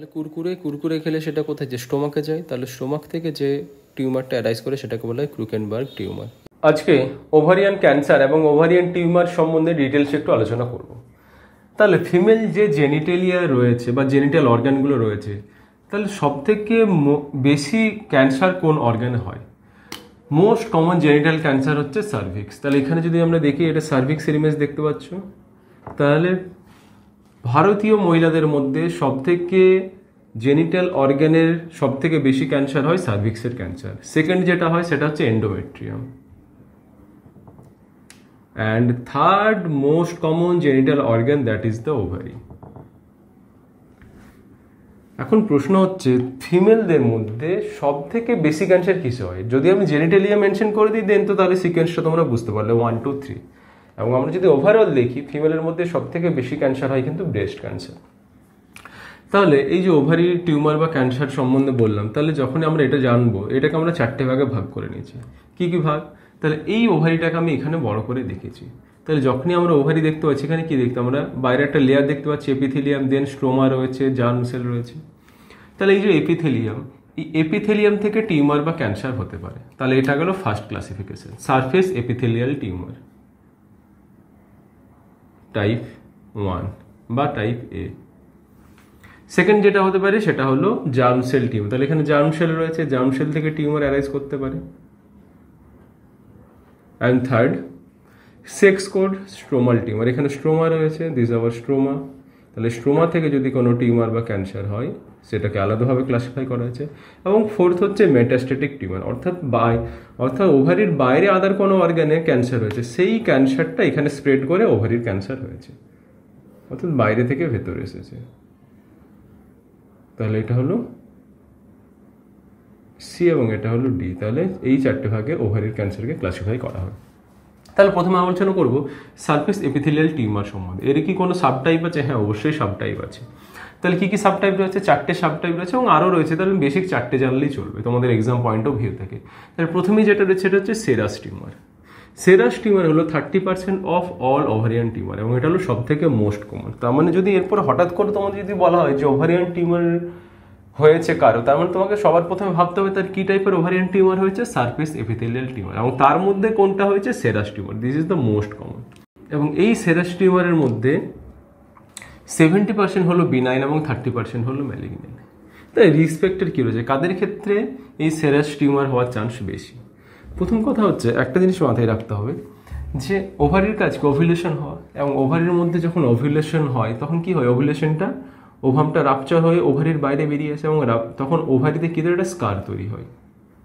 তাহলে কুরকুরে কুরকুরে খেলে সেটা কোথায় যে স্টোমাকে যায় তাহলে স্টোমাক থেকে যে টিউমারটা অ্যারাইজ করে সেটাকে বলা হয় ক্রুকেনবার্গ টিউমার আজকে ওভারিয়ান ক্যান্সার এবং ওভারিয়ান টিউমার সম্বন্ধে ডিটেলসে একটু আলোচনা করব তাহলে ফিমেল যে জেনিটেলিয়া রয়েছে বা জেনিটাল অর্গানগুলো রয়েছে তাহলে সবথেকে বেশি ক্যান্সার কোন অর্গানে হয় মোস্ট কমন জেনিটাল ক্যান্সার হচ্ছে সার্ভিক্স তাহলে এখানে যদি আমরা দেখি এটা সার্ভিক্সের ইমেজ দেখতে পাচ্ছ তাহলে ভারতীয় মহিলাদের মধ্যে সবথেকে জেনিটাল অর্গ্যানের থেকে বেশি ক্যান্সার হয় সার্ভিক্সের ক্যান্সার সেকেন্ড যেটা হয় সেটা হচ্ছে endometrium and third most common genital organ that is the ovary এখন প্রশ্ন হচ্ছে ফিমেলদের মধ্যে সব থেকে বেশি ক্যান্সার কিসে হয় যদি আমি জেনিটেলিয়া মেনশন করে দিই দেন তো তাহলে সিকোয়েন্সটা তোমরা বুঝতে পারলে ওয়ান টু থ্রি এবং আমরা যদি ওভারঅল দেখি ফিমেলের মধ্যে সব থেকে বেশি ক্যান্সার হয় কিন্তু ব্রেস্ট ক্যান্সার তাহলে এই যে ওভারি টিউমার বা ক্যান্সার সম্বন্ধে বললাম তাহলে যখনই আমরা এটা জানবো এটাকে আমরা চারটে ভাগে ভাগ করে নিয়েছি কি কি ভাগ তাহলে এই ওভারিটাকে আমি এখানে বড় করে দেখেছি তাহলে যখনই আমরা ওভারি দেখতে পাচ্ছি এখানে কি দেখতে আমরা বাইরে একটা লেয়ার দেখতে পাচ্ছি এপিথেলিয়াম দেন স্ট্রোমা রয়েছে জার্ম রয়েছে তাহলে এই যে এপিথেলিয়াম এই এপিথেলিয়াম থেকে টিউমার বা ক্যান্সার হতে পারে তাহলে এটা গেল first classification surface epithelial tumour type one বা টাইপ এ সেকেন্ড যেটা হতে পারে সেটা হলো জার্মসেল সেল টিউমার তাহলে এখানে জার্মসেল রয়েছে জার্মসেল থেকে টিউমার অ্যারাইজ করতে পারে and third sex cord stromal tumour এখানে স্ট্রোমা রয়েছে দিস আওয়ার স্ট্রোমা তাহলে স্ট্রোমা থেকে যদি কোনো টিউমার বা ক্যান্সার হয় সেটাকে আলাদাভাবে ক্লাসিফাই করা হয়েছে এবং ফোর্থ হচ্ছে মেটাস্টেটিক টিউমার অর্থাৎ বাই অর্থাৎ ওভারির বাইরে আদার কোনো অর্গানে ক্যান্সার হয়েছে সেই ক্যান্সারটা এখানে স্প্রেড করে ওভারির ক্যান্সার হয়েছে অর্থাৎ বাইরে থেকে ভেতরে এসেছে তাহলে এটা হলো সি এবং এটা হলো ডি তাহলে এই চারটে ভাগে ওভারির ক্যান্সারকে ক্লাসিফাই করা হয় তাহলে প্রথমে আলোচনা করব সার্ফেস এপিথেলিয়াল টিউমার সম্বন্ধে এর কি কোনো সাবটাইপ আছে হ্যাঁ অবশ্যই সাবটাইপ আছে তাহলে কী কী সাবটাইপ রয়েছে চারটে সাবটাইপ রয়েছে এবং আরও রয়েছে তাহলে বেসিক চারটে জানলেই চলবে তোমাদের এক্সাম পয়েন্ট অফ ভিউ থেকে তাহলে প্রথমেই যেটা রয়েছে সেটা হচ্ছে সেরাস টিউমার সেরাস টিউমার হলো thirty percent of all ovarian tumour এবং এটা হলো সব থেকে মোস্ট কমন তার মানে যদি এরপর হঠাৎ করে তোমাদের যদি বলা হয় যে ওভারিয়ান টিউমার হয়েছে কারো তার মানে তোমাকে সবার প্রথমে ভাবতে হবে তার কী টাইপের ওভারিয়ান টিউমার হয়েছে সার্ফেস এপিথেলিয়াল টিউমার এবং তার মধ্যে কোনটা হয়েছে serous tumour this is the most common এবং এই সেরাস টিউমারের মধ্যে সেভেন্টি পার্সেন্ট হলো বিনাইন এবং থার্টি পার্সেন্ট হলো ম্যালিগনেন তাই রিসপেক্টের কী রয়েছে কাদের ক্ষেত্রে এই সেরাস টিউমার হওয়ার চান্স বেশি প্রথম কথা হচ্ছে একটা জিনিস মাথায় রাখতে হবে যে ওভারির কাজ ওভিলেশন হওয়া এবং ওভারির মধ্যে যখন ওভিলেশন হয় তখন কি হয় ওভিলেশনটা ওভামটা রাপচার হয়ে ওভারির বাইরে বেরিয়ে আসে এবং তখন ওভারিতে কিন্তু একটা স্কার তৈরি হয়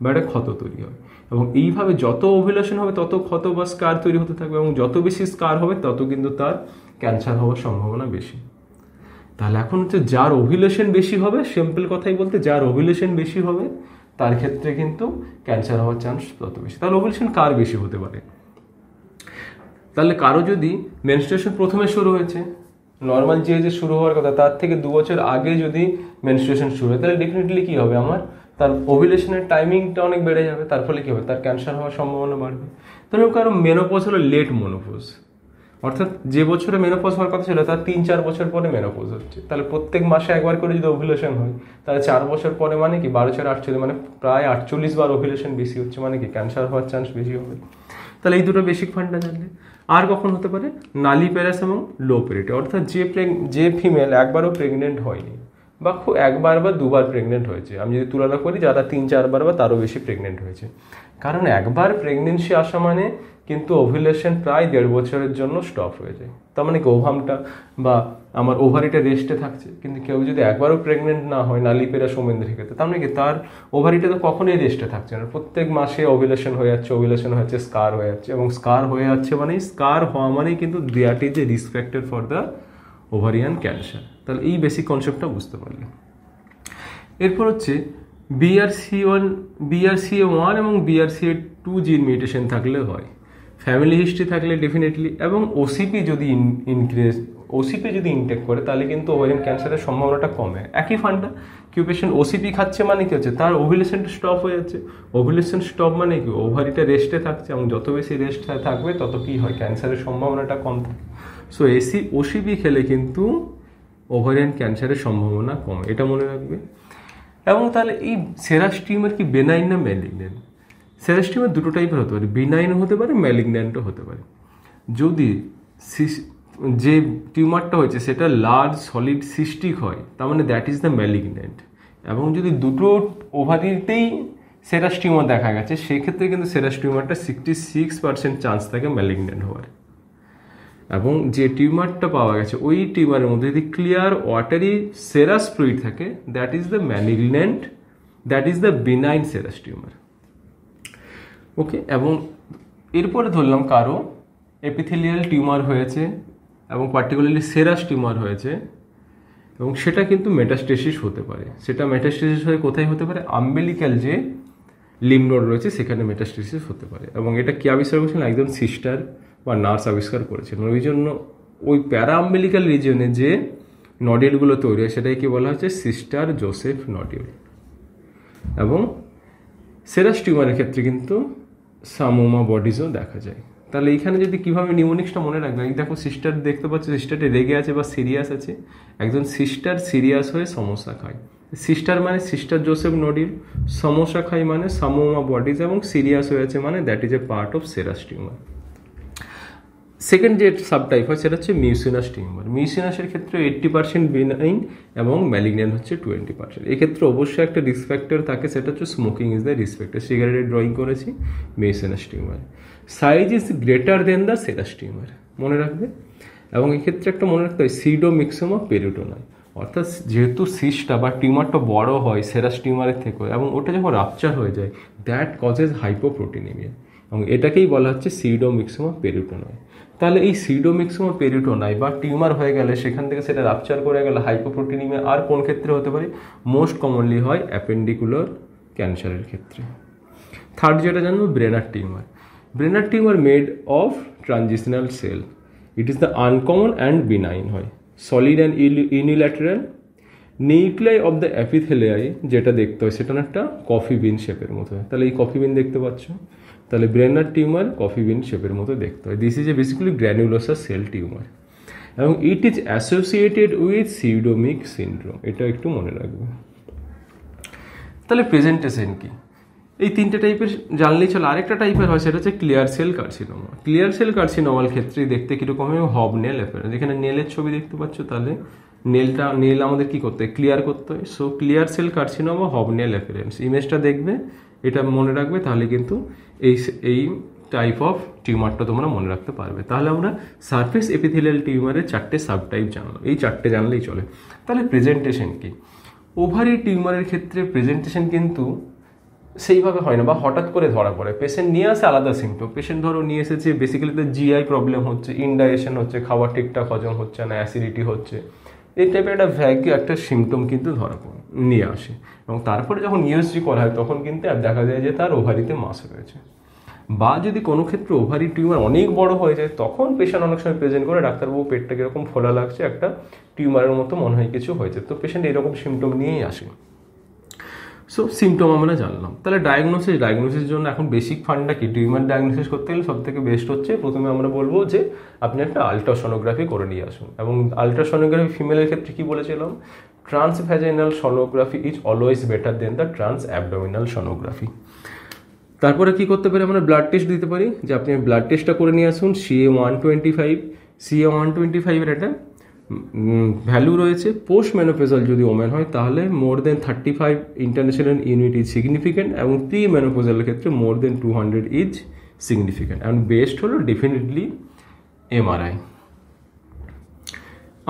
বা একটা ক্ষত তৈরি হয় এবং এইভাবে যত ওভুলেশন হবে তত ক্ষত বা স্কার তৈরি হতে থাকবে এবং যত বেশি স্কার হবে তত কিন্তু তার ক্যান্সার হওয়ার সম্ভাবনা বেশি তাহলে এখন হচ্ছে যার অভিলেশন বেশি হবে সিম্পল কথাই বলতে যার অভিলেশন বেশি হবে তার ক্ষেত্রে কিন্তু ক্যান্সার হওয়ার চান্স তত বেশি তাহলে অভিলেশন কার বেশি হতে পারে তাহলে কারো যদি মেনস্ট্রেশন প্রথমে শুরু হয়েছে নর্মাল যে যে শুরু হওয়ার কথা তার থেকে দু বছর আগে যদি মেনস্ট্রুয়েশন শুরু হয় তাহলে ডেফিনেটলি কী হবে আমার তার ওভিলেশনের টাইমিংটা অনেক বেড়ে যাবে তার ফলে কী হবে তার ক্যান্সার হওয়ার সম্ভাবনা বাড়বে তাহলে কারো মেনোপোজ হলো লেট মনোপোজ অর্থাৎ যে বছরে মেনোপোজ হওয়ার কথা ছিল তার তিন চার বছর পরে মেনোপোজ হচ্ছে তাহলে প্রত্যেক মাসে একবার করে যদি অভিলেশন হয় তাহলে চার বছর পরে মানে কি বারো চার আটচল্লিশ মানে প্রায় আটচল্লিশ বার অভিলেশন বেশি হচ্ছে মানে কি ক্যান্সার হওয়ার চান্স বেশি হবে তাহলে এই দুটো বেসিক ফান্ডা জানলে আর কখন হতে পারে নালি প্যারাস এবং লো পেরিটে অর্থাৎ যে যে ফিমেল একবারও প্রেগনেন্ট হয়নি বা খুব একবার বা দুবার প্রেগনেন্ট হয়েছে আমি যদি তুলনা করি যারা তিন চারবার বা তারও বেশি প্রেগনেন্ট হয়েছে কারণ একবার প্রেগনেন্সি আসা মানে কিন্তু ওভিলেশন প্রায় দেড় বছরের জন্য স্টপ হয়ে যায় তার মানে কি ওভামটা বা আমার ওভারিটা রেস্টে থাকছে কিন্তু কেউ যদি একবারও প্রেগনেন্ট না হয় না লিপেরা সোমেন্দ্রের ক্ষেত্রে তার মানে কি তার ওভারিটা তো কখনোই রেস্টে থাকছে না প্রত্যেক মাসে ওভিলেশন হয়ে যাচ্ছে ওভিলেশন হয়ে যাচ্ছে স্কার হয়ে যাচ্ছে এবং স্কার হয়ে যাচ্ছে মানে স্কার হওয়া মানেই কিন্তু that is a respected for the ovarian cancer তাহলে এই বেসিক কনসেপ্টটা বুঝতে পারলেন এরপর হচ্ছে বিআরসি ওয়ান বিআরসি ওয়ান এবং বিআরসি টু জিন মিউটেশন থাকলে হয় ফ্যামিলি হিস্ট্রি থাকলে ডেফিনেটলি এবং ওসিপি যদি ইনক্রিজ ওসিপি যদি ইনটেক করে তাহলে কিন্তু ওভারিয়ান ক্যান্সারের সম্ভাবনাটা কমে একই ফান্ডা কেউ পেশেন্ট ওসিপি খাচ্ছে মানে কী হচ্ছে তার ওভিলেশনটা স্টপ হয়ে যাচ্ছে ওভিলেশন স্টপ মানে কি ওভারিটা রেস্টে থাকছে এবং যত বেশি রেস্ট থাকবে তত কী হয় ক্যান্সারের সম্ভাবনাটা কম থাকে সো এসি ওসিবি খেলে কিন্তু ওভারিয়ান ক্যান্সারের সম্ভাবনা কম এটা মনে রাখবে এবং তাহলে এই সেরাস্টিমের কি বেনাইন না ম্যালিগন্যান্ট সেরাস্টিমের দুটো টাইপের হতে পারে বিনাইন হতে পারে ম্যালিগন্যান্টও হতে পারে যদি যে টিউমারটা হয়েছে সেটা লার্জ সলিড সিস্টিক হয় তার মানে দ্যাট ইজ দ্য ম্যালিগন্যান্ট এবং যদি দুটো ওভারিতেই সেরাস দেখা গেছে সেক্ষেত্রে কিন্তু serous sixty six percent chance থাকে ম্যালিগন্যান্ট হওয়ার এবং যে টিউমারটা পাওয়া গেছে ওই টিউমারের মধ্যে যদি ক্লিয়ার ওয়াটারি সেরাস ফ্লুইড থাকে that is the malignant that is the benign serous tumour okay এবং এরপরে ধরলাম কারো এপিথেলিয়াল টিউমার হয়েছে এবং পার্টিকুলারলি সেরাস টিউমার হয়েছে এবং সেটা কিন্তু মেটাস্টেসিস হতে পারে সেটা মেটাস্টেসিস হয়ে কোথায় হতে পারে আম্বেলিক্যাল যে লিমনোড রয়েছে সেখানে মেটাস্টেসিস হতে পারে এবং এটা কী আবিষ্কার করেছিলেন একজন সিস্টার বা নার্স আবিষ্কার করেছেন ওই জন্য ওই প্যারাম্বেলিক্যাল রিজনে যে নডিউলগুলো তৈরি হয় সেটাই কি বলা হচ্ছে সিস্টার জোসেফ নডিউল এবং সেরাস টিউমারের ক্ষেত্রে কিন্তু সামোমা বডিজও দেখা যায় তাহলে এইখানে যদি কীভাবে নিউমোনিক্সটা মনে রাখবে দেখো সিস্টার দেখতে পাচ্ছ সিস্টারটি রেগে আছে বা সিরিয়াস আছে একজন সিস্টার সিরিয়াস হয়ে সমস্যা খায় সিস্টার মানে সিস্টার জোসেফ নডিল সমস্যা খাই মানে সামোমা বডিজ এবং সিরিয়াস হয়েছে মানে that is a part of serous tumour second যে সাবটাইপ হয় সেটা হচ্ছে মিউসিনাস টিউমার মিউসিনাসের ক্ষেত্রে এইট্টি পার্সেন্ট বিনাইন এবং ম্যালিগন্যান্ট হচ্ছে টোয়েন্টি পার্সেন্ট এক্ষেত্রে অবশ্যই একটা রিস্ক ফ্যাক্টর থাকে সেটা হচ্ছে smoking is the risk factor সিগারেটে ড্রয়িং করেছি mucinous tumour size is greater than the serous tumour মনে রাখবে এবং এক্ষেত্রে একটা মনে রাখতে হয় সিডো অফ পেরিটোনাই অর্থাৎ যেহেতু সিসটা বা টিউমারটা বড় হয় সেরাস টিউমারের থেকে এবং ওটা যখন রাপচার হয়ে যায় দ্যাট কজেস হাইপোপ্রোটিনেমিয়া এবং এটাকেই বলা হচ্ছে সিডো অফ পেরিটোনাই তাহলে এই সিডোমিক্সোমা পেরিটোনাই বা টিউমার হয়ে গেলে সেখান থেকে সেটা রাপচার করে গেলে হাইপোপ্রোটিনিমে আর কোন ক্ষেত্রে হতে পারে মোস্ট কমনলি হয় অ্যাপেন্ডিকুলার ক্যান্সারের ক্ষেত্রে থার্ড যেটা জানবো Brenner tumour Brenner tumour made of transitional cell it is the uncommon and benign হয় solid and unilateral nuclei of the epithelia যেটা দেখতে হয় সেটা একটা কফি বিন শেপের মতো হয় তাহলে এই কফি বিন দেখতে পাচ্ছ তাহলে ব্রেনার টিউমার কফি বিন শেপের মতো দেখতে হয় this is a basically granulosa cell tumour এবং it is associated with pseudo Meigs syndrome এটা একটু মনে রাখবে তাহলে প্রেজেন্টেশন কি এই তিনটে টাইপের জানলেই চলো আরেকটা টাইপের হয় সেটা হচ্ছে clear cell carcinoma clear cell কার্সিনোমার ক্ষেত্রে দেখতে কীরকম হবে হব নেল এফের যেখানে নেলের ছবি দেখতে পাচ্ছ তাহলে নেলটা নেল আমাদের কি করতে হয় ক্লিয়ার করতে হয় so clear cell carcinoma hobnail appearance ইমেজটা দেখবে এটা মনে রাখবে তাহলে কিন্তু এই এই টাইপ অফ টিউমারটা তোমরা মনে রাখতে পারবে তাহলে আমরা সারফেস এপিথিলিয়াল টিউমারের চারটে সাবটাইপ জানলাম এই চারটে জানলেই চলে তাহলে প্রেজেন্টেশন কি ওভারি টিউমারের ক্ষেত্রে প্রেজেন্টেশন কিন্তু সেইভাবে হয় না বা হঠাৎ করে ধরা পড়ে পেশেন্ট নিয়ে আসে আলাদা সিমটম পেশেন্ট ধরো নিয়ে এসেছে বেসিক্যালি তো জিআই প্রবলেম হচ্ছে ইনডাইজেশন হচ্ছে খাবার ঠিকঠাক হজম হচ্ছে না অ্যাসিডিটি হচ্ছে এই টাইপের একটা ভ্যাগি একটা সিমটম কিন্তু ধরা পড়ে নিয়ে আসে এবং তারপরে যখন ইউএসজি e করা হয় তখন কিন্তু আর দেখা যায় যে তার ওভারিতে মাস রয়েছে বা যদি কোনো ক্ষেত্রে ওভারি টিউমার অনেক বড় হয়ে যায় তখন পেশেন্ট অনেক সময় প্রেজেন্ট করে ডাক্তারবাবু পেটটা কীরকম ফোলা লাগছে একটা টিউমারের মতো মনে হয় কিছু হয়েছে তো পেশেন্ট এরকম সিমটম নিয়েই আসে সো সিমটম আমরা জানলাম তাহলে ডায়াগনোসিস ডায়াগনোসিসের জন্য এখন বেসিক ফান্ডটা কি টিউমার ডায়াগনোসিস করতে গেলে সব থেকে বেস্ট হচ্ছে প্রথমে আমরা বলবো যে আপনি একটা আলট্রাসনোগ্রাফি করে নিয়ে আসুন এবং আলট্রাসনোগ্রাফি ফিমেলের ক্ষেত্রে কী বলেছিলাম transvaginal sonography is always better than the transabdominal sonography তারপরে কি করতে পারি আমরা ব্লাড টেস্ট দিতে পারি যে আপনি ব্লাড টেস্টটা করে নিয়ে আসুন CA one twenty five CA one twenty ফাইভের একটা ভ্যালু রয়েছে পোস্ট ম্যানোপেজাল যদি ওমেন হয় তাহলে more than thirty five international unit is significant এবং প্রি ম্যানোপেজালের ক্ষেত্রে more than two hundred is significant and best হলো ডেফিনেটলি এমআরআই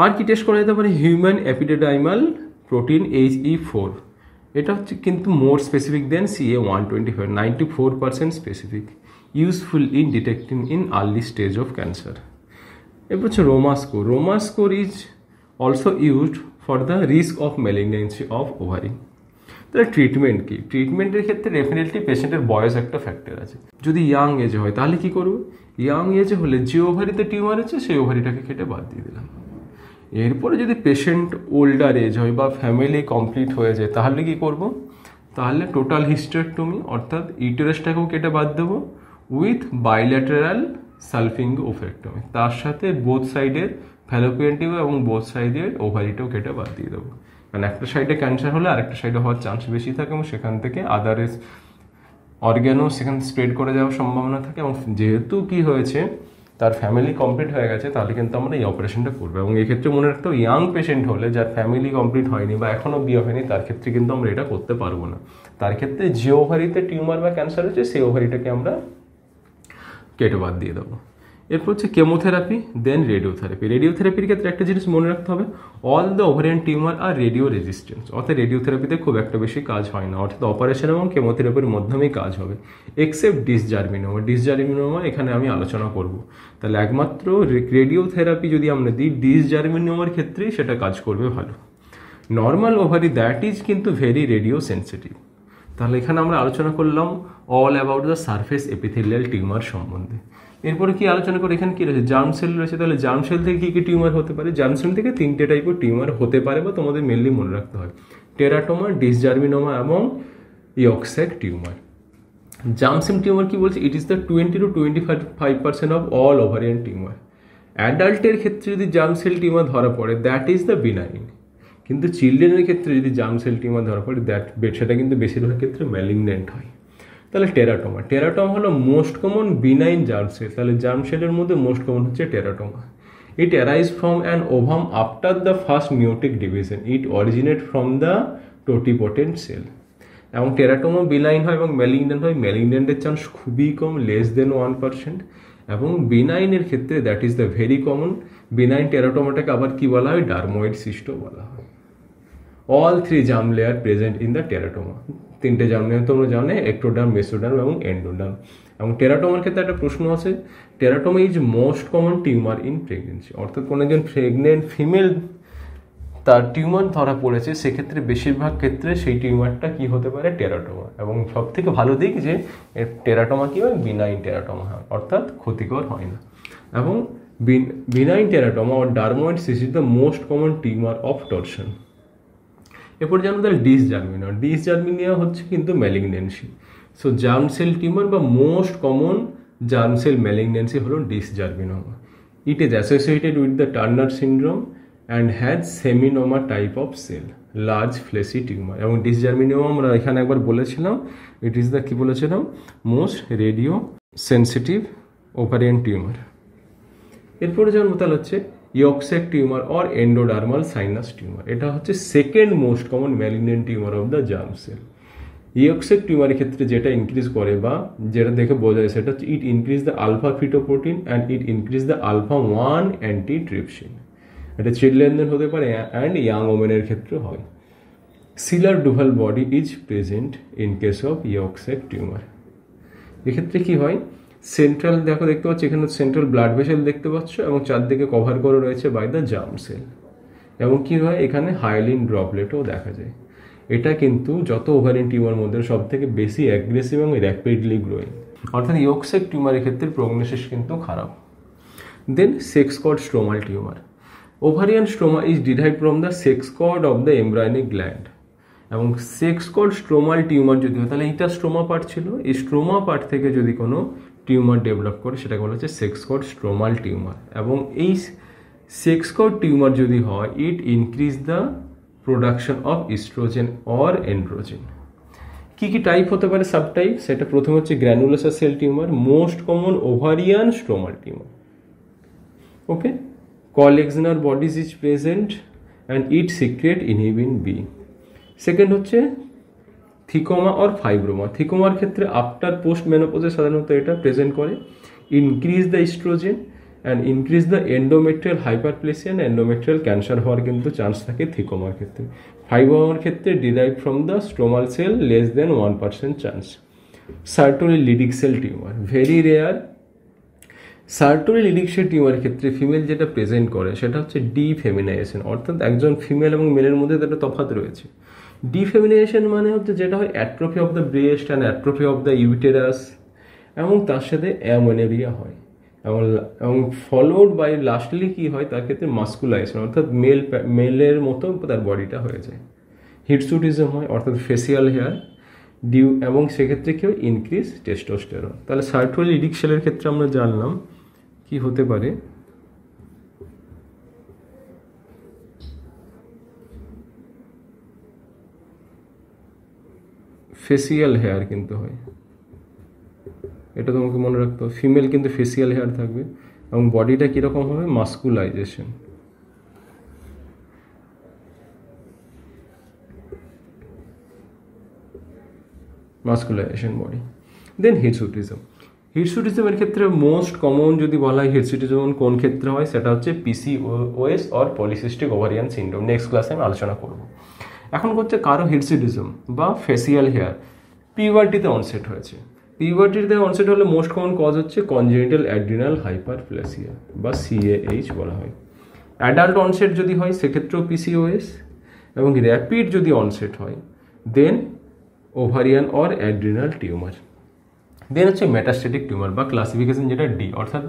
আর কি টেস্ট করা যেতে পারে human epididymal protein H E four এটা হচ্ছে কিন্তু more specific than C A one twenty five ninety four percent specific useful in detecting in early stage of cancer এরপর হচ্ছে রোমাস্কো ROMA score is also used for the risk of malignancy of ovary তাহলে treatment কি ট্রিটমেন্টের ক্ষেত্রে definitely পেশেন্টের বয়স একটা ফ্যাক্টর আছে যদি ইয়াং এজে হয় তাহলে কী করবো ইয়াং এজে হলে যে ওভারিতে টিউমার আছে সেই ওভারিটাকে কেটে বাদ দিয়ে দিলাম এরপরে যদি পেশেন্ট ওল্ডার এজ হয় বা ফ্যামিলি কমপ্লিট হয়ে যায় তাহলে কী করবো তাহলে টোটাল হিস্টারটমি অর্থাৎ ইউটেরাসটাকেও কেটে বাদ দেবো উইথ বাইল্যাটারাল সালফিঙ্গ ওফেক্টমি তার সাথে বোথ সাইডের ফ্যালোপিয়ান এবং বোথ সাইডের ওভারিটাও কেটে বাদ দিয়ে দেবো কারণ মানে একটা সাইডে ক্যান্সার হলে আরেকটা সাইডে হওয়ার চান্স বেশি থাকে এবং সেখান থেকে আদারেস অর্গ্যানও সেখানে স্প্রেড করে যাওয়ার সম্ভাবনা থাকে এবং যেহেতু কী হয়েছে তার ফ্যামিলি কমপ্লিট হয়ে গেছে তাহলে কিন্তু আমরা এই অপারেশনটা করবো এবং এক্ষেত্রে মনে রাখতে ইয়াং পেশেন্ট হলে যার ফ্যামিলি কমপ্লিট হয়নি বা এখনও বিয়ে হয়নি তার ক্ষেত্রে কিন্তু আমরা এটা করতে পারবো না তার ক্ষেত্রে যে ওভারিতে টিউমার বা ক্যান্সার হচ্ছে সেই ওভারিটাকে আমরা কেটে বাদ দিয়ে দেবো এরপর হচ্ছে কেমোথেরাপি দেন রেডিওথেরাপি রেডিওথেরাপির ক্ষেত্রে একটা জিনিস মনে রাখতে হবে অল দ্য ওভারিয়ান টিউমার আর রেডিও রেজিস্ট্যান্স অর্থাৎ রেডিওথেরাপিতে খুব একটা বেশি কাজ হয় না অর্থাৎ অপারেশন এবং কেমোথেরাপির মাধ্যমেই কাজ হবে এক্সেপ্ট ডিসজার্মিনোমা ডিসজার্মিনোমা এখানে আমি আলোচনা করব তাহলে একমাত্র রেডিওথেরাপি যদি আমরা দিই ডিসজার্মিনোমার ক্ষেত্রেই সেটা কাজ করবে ভালো নর্মাল ওভারি দ্যাট ইজ কিন্তু ভেরি রেডিও সেন্সিটিভ তাহলে এখানে আমরা আলোচনা করলাম all about the surface epithelial tumour সম্বন্ধে এরপরে কি আলোচনা করে এখানে কী রয়েছে জার্ম সেল রয়েছে তাহলে জার্ম সেল থেকে কী কী টিউমার হতে পারে জার্ম সেল থেকে তিনটে টাইপের টিউমার হতে পারে বা তোমাদের মেনলি মনে রাখতে হয় টেরাটোমা ডিসজার্মিনোমা এবং ইয়কসেক টিউমার জামসেম টিউমার কি বলছে it is the twenty two twenty five five percent of all ovarian tumour অ্যাডাল্টের ক্ষেত্রে যদি জামসেল টিউমার ধরা পড়ে দ্যাট ইজ দ্য বিনাইন কিন্তু চিলড্রেনের ক্ষেত্রে যদি জার্ম সেল টিউমার ধরা পড়ে দ্যাট সেটা কিন্তু বেশিরভাগ ক্ষেত্রে ম্যালিগনেন্ট হয় তাহলে টেরাটোমা টেরাটোমা হলো most common benign germ cell তাহলে জার্ম সেলের মধ্যে মোস্ট কমন হচ্ছে teratoma it arise from an ovum after the first meiotic division it originate from the totipotent cell এবং টেরাটোমা বিনাইন হয় এবং ম্যালিগন্যান্ট হয় ম্যালিগন্যান্টের চান্স খুবই কম লেস দেন ওয়ান পার্সেন্ট এবং বিনাইনের ক্ষেত্রে that is the very common benign টেরাটোমাটাকে আবার কি বলা হয় ডার্ময়েড সিস্টও বলা হয় all three germ layer present in the teratoma তিনটে জার্ম লেয়ার তোমরা জানো একটোডার্ম মেসোডার্ম এবং এন্ডোডার্ম এবং টেরাটোমার ক্ষেত্রে একটা প্রশ্ন আছে teratoma is most common tumour in pregnancy অর্থাৎ কোনো একজন প্রেগনেন্ট ফিমেল তার টিউমার ধরা পড়েছে সেক্ষেত্রে বেশিরভাগ ক্ষেত্রে সেই টিউমারটা কি হতে পারে টেরাটোমা এবং সব থেকে ভালো দিক যে এর টেরাটোমা কী হয় বিনাইন টেরাটোমা হয় অর্থাৎ ক্ষতিকর হয় না এবং benign teratoma or dermoid cyst is the most common tumour of torsion এরপর জানবো তাহলে ডিস ডিসজার্মিনিয়া ডিস জার্মিনিয়া হচ্ছে কিন্তু malignancy so germ cell cell tumour বা most common germ cell cell malignancy হলো dysgerminoma it is associated with the Turner syndrome and has seminoma type of cell large fleshy tumour এবং dysgerminoma আমরা এখানে একবার বলেছিলাম ইট is the কী বলেছিলাম most radio sensitive ovarian tumour এরপরে যেমন তাহলে হচ্ছে yolk sac tumour or endodermal sinus tumour এটা হচ্ছে second most common malignant tumour of the germ cell yolk sac টিউমারের ক্ষেত্রে যেটা ইনক্রিজ করে বা যেটা দেখে বোঝা যায় সেটা হচ্ছে it increase the alpha fetoprotein and it increase the alpha one anti trypsin এটা চিল্ড্রেনদের হতে পারে অ্যান্ড ইয়াং ওমেনের ক্ষেত্রে হয় Schiller Duval body is present in case of yolk sac tumour এক্ষেত্রে কী হয় সেন্ট্রাল দেখো দেখতে পাচ্ছ এখানে সেন্ট্রাল ব্লাড ভেসেল দেখতে পাচ্ছ এবং চারদিকে কভার করে রয়েছে বাই দ্য জার্ম সেল এবং কী হয় এখানে হাইলিন ড্রপলেটও দেখা যায় এটা কিন্তু যত ওভারিন টিউমার মধ্যে সব থেকে বেশি অ্যাগ্রেসিভ এবং র্যাপিডলি গ্রোয়িং অর্থাৎ ইয়োকসেক টিউমারের ক্ষেত্রে প্রগনোসিস কিন্তু খারাপ then sex cord stromal tumour ovarian stroma is derive from the sex cord of the embryonic gland এবং সেক্স কড স্ট্রোমাল টিউমার যদি হয় তাহলে এইটা স্ট্রোমা পার্ট ছিল এই স্ট্রোমা পার্ট থেকে যদি কোনো টিউমার ডেভেলপ করে সেটাকে বলা হচ্ছে সেক্সকট স্ট্রোমাল টিউমার এবং এই সেক্সকট টিউমার যদি হয় it increase the production of oestrogen or androgen কী কী টাইপ হতে পারে সাবটাইপ সেটা প্রথম হচ্ছে গ্র্যানুলোসার cell tumour most common ovarian stromal tumour okay Call Exner bodies is present and it secrete inhibin B second হচ্ছে থিকোমা অর ফাইব্রোমা থিকোমার ক্ষেত্রে আফটার পোস্ট মেনোপোজে সাধারণত এটা প্রেজেন্ট করে increase the oestrogen and increase the endometrial hyperplasia endometrial cancer হওয়ার কিন্তু chance থাকে থিকোমার ক্ষেত্রে ফাইব্রোমার ক্ষেত্রে derive from the stromal cell less than one percent chance Sertoli Leydig cell tumour very rare Sertoli Leydig cell tumour ক্ষেত্রে female যেটা present করে সেটা হচ্ছে ডি ফেমিনাইজেশন অর্থাৎ একজন ফিমেল এবং মেলের মধ্যে একটা তফাৎ রয়েছে ডিফেমিনেশন মানে হচ্ছে যেটা হয় atrophy of the breast and atrophy of the uterus এবং তার সাথে অ্যামোনেরিয়া হয় এবং এবং ফলোড বাই লাস্টলি কী হয় তার ক্ষেত্রে মাস্কুলাইজেশন অর্থাৎ মেল মেলের মতো তার বডিটা হয়ে যায় হিটসুটিজম হয় অর্থাৎ ফেসিয়াল হেয়ার ডিউ এবং সেক্ষেত্রে কী হয় ইনক্রিজ টেস্টোস্টেরন তাহলে সার্টোল ইডিকশালের ক্ষেত্রে আমরা জানলাম কি হতে পারে ফেসিয়াল হেয়ার কিন্তু হয় এটা তোমাকে মনে রাখতে হবে ফিমেল কিন্তু ফেসিয়াল হেয়ার থাকবে এবং বডিটা কীরকম হবে মাস্কুলাইজেশন মাস্কুলাইজেশন বডি দেন হিরসুটিজম হিরসুটিজমের ক্ষেত্রে মোস্ট কমন যদি বলা হয় হিরসুটিজম কোন ক্ষেত্রে হয় সেটা হচ্ছে PC OS or polycystic ovarian syndrome next ক্লাসে আমি আলোচনা করবো এখন করছে কারো হিডসিডিজম বা ফেসিয়াল হেয়ার পিওয়ারটিতে অনসেট হয়েছে পিওয়ারটিতে অনসেট হলে মোস্ট কমন কজ হচ্ছে কনজেনিটাল অ্যাড্রিনাল হাইপার প্লেসিয়া বা সিএএইচ বলা হয় অ্যাডাল্ট অনসেট যদি হয় সেক্ষেত্রেও পিসিওএস এবং র্যাপিড যদি অনসেট হয় then ovarian or adrenal tumour then হচ্ছে ম্যাটাস্টেটিক টিউমার বা ক্লাসিফিকেশন যেটা ডি অর্থাৎ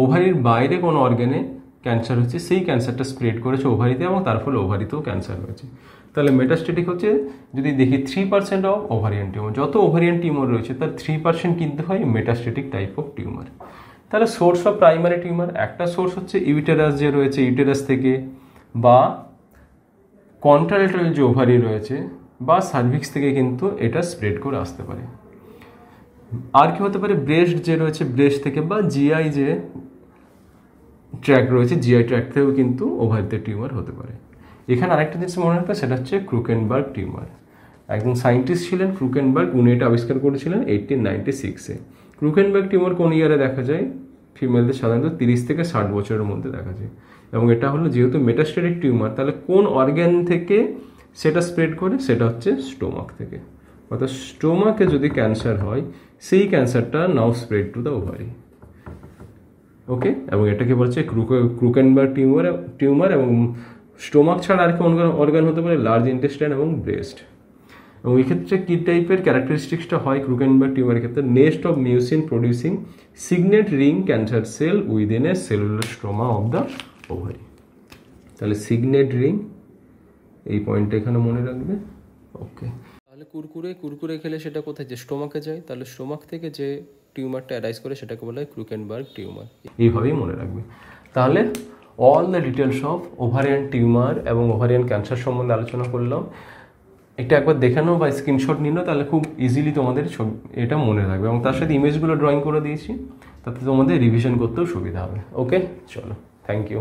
ওভারির বাইরে কোনো অর্গ্যানে ক্যান্সার হচ্ছে সেই ক্যান্সারটা স্প্রেড করেছে ওভারিতে এবং তার ফলে ওভারিতেও ক্যান্সার হয়েছে তাহলে মেটাস্টেটিক হচ্ছে যদি দেখি three percent of ovarian tumour যত ওভারিয়ান টিউমার রয়েছে তার থ্রি পার্সেন্ট কিন্তু হয় মেটাস্টেটিক টাইপ অফ টিউমার তাহলে সোর্স অফ প্রাইমারি টিউমার একটা সোর্স হচ্ছে ইউটেরাস যে রয়েছে ইউটেরাস থেকে বা কন্ট্রালেটাল যে ওভারি রয়েছে বা সার্ভিক্স থেকে কিন্তু এটা স্প্রেড করে আসতে পারে আর কি হতে পারে ব্রেস্ট যে রয়েছে ব্রেস্ট থেকে বা জিআই যে ট্র্যাক রয়েছে জিআই ট্র্যাক থেকেও কিন্তু ওভারিতে টিউমার হতে পারে এখানে আরেকটা জিনিস মনে রাখবে সেটা হচ্ছে ক্রুকেনবার্গ টিউমার একজন সায়েন্টিস্ট ছিলেন ক্রুকেনবার্গ উনি এটা আবিষ্কার করেছিলেন এইটিন নাইনটি সিক্সে ক্রুকেনবার্গ টিউমার কোন ইয়ারে দেখা যায় ফিমেলদের সাধারণত তিরিশ থেকে ষাট বছরের মধ্যে দেখা যায় এবং এটা হলো যেহেতু মেটাস্টেটিক টিউমার তাহলে কোন অর্গ্যান থেকে সেটা স্প্রেড করে সেটা হচ্ছে স্টোমাক থেকে অর্থাৎ স্টোমাকে যদি ক্যান্সার হয় সেই ক্যান্সারটা now spread to the ovary okay এবং এটাকে বলছে ক্রুকেন বা টিউমার টিউমার এবং স্টোমাক ছাড়া আর কি অর্গান অর্গান হতে পারে লার্জ ইন্টেস্টাইন এবং ব্রেস্ট এবং এক্ষেত্রে কী টাইপের ক্যারেক্টারিস্টিক্সটা হয় বা টিউমারের ক্ষেত্রে nest of mucin producing signet ring cancer cell within a cellular stroma of the ovary তাহলে সিগনেট রিং এই পয়েন্টটা এখানে মনে রাখবে ওকে তাহলে কুরকুরে কুরকুরে খেলে সেটা কোথায় যে স্টোমাকে যায় তাহলে স্টোমাক থেকে যে টিউমারটা অ্যারাইজ করে সেটাকে বলা হয় ক্রুকেনবার্গ টিউমার এইভাবেই মনে রাখবে তাহলে all the details of ovarian tumour এবং ওভারিয়ান ক্যান্সার সম্বন্ধে আলোচনা করলাম একটা একবার দেখানো বা স্ক্রিনশট নিন তাহলে খুব ইজিলি তোমাদের ছবি এটা মনে রাখবে এবং তার সাথে ইমেজগুলো ড্রয়িং করে দিয়েছি তাতে তোমাদের রিভিশন করতেও সুবিধা হবে ওকে চলো থ্যাংক ইউ